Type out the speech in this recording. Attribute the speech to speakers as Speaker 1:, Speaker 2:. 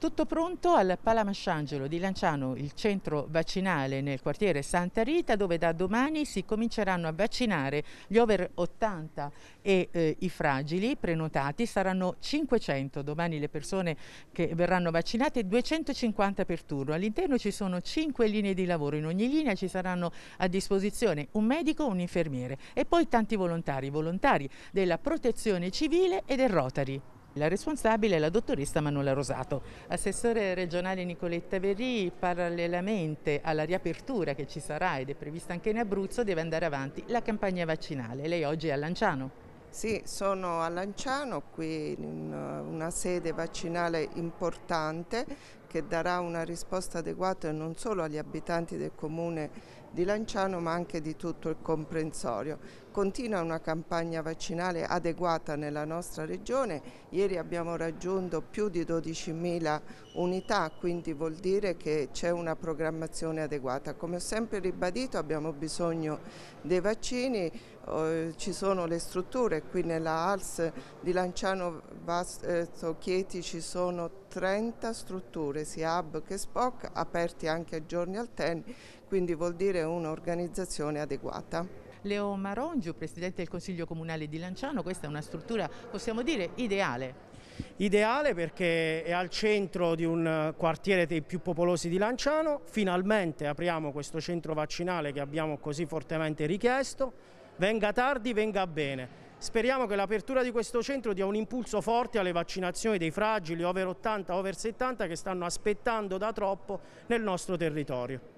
Speaker 1: Tutto pronto al Palamasciangelo di Lanciano, il centro vaccinale nel quartiere Santa Rita, dove da domani si cominceranno a vaccinare gli over 80 e eh, i fragili prenotati. Saranno 500 domani le persone che verranno vaccinate, 250 per turno. All'interno ci sono 5 linee di lavoro, in ogni linea ci saranno a disposizione un medico, un infermiere e poi tanti volontari, volontari della protezione civile e del Rotary. La responsabile è la dottoressa Manuela Rosato. Assessore regionale Nicoletta Verri, parallelamente alla riapertura che ci sarà ed è prevista anche in Abruzzo, deve andare avanti la campagna vaccinale. Lei oggi è a Lanciano.
Speaker 2: Sì, sono a Lanciano, qui in una sede vaccinale importante che darà una risposta adeguata non solo agli abitanti del comune di Lanciano ma anche di tutto il comprensorio. Continua una campagna vaccinale adeguata nella nostra regione, ieri abbiamo raggiunto più di 12.000 unità, quindi vuol dire che c'è una programmazione adeguata. Come ho sempre ribadito abbiamo bisogno dei vaccini, eh, ci sono le strutture, qui nella ALS di Lanciano Vasto eh, Chieti ci sono 30 strutture strutture sia hub che SPOC aperti anche a giorni alterni, quindi vuol dire un'organizzazione adeguata.
Speaker 1: Leo Marongiu, Presidente del Consiglio Comunale di Lanciano, questa è una struttura, possiamo dire, ideale. Ideale perché è al
Speaker 3: centro di un quartiere dei più popolosi di Lanciano, finalmente apriamo questo centro vaccinale che abbiamo così fortemente richiesto, venga tardi, venga bene Speriamo che l'apertura di questo centro dia un impulso forte alle vaccinazioni dei fragili, over 80, over 70 che stanno aspettando da troppo nel nostro territorio.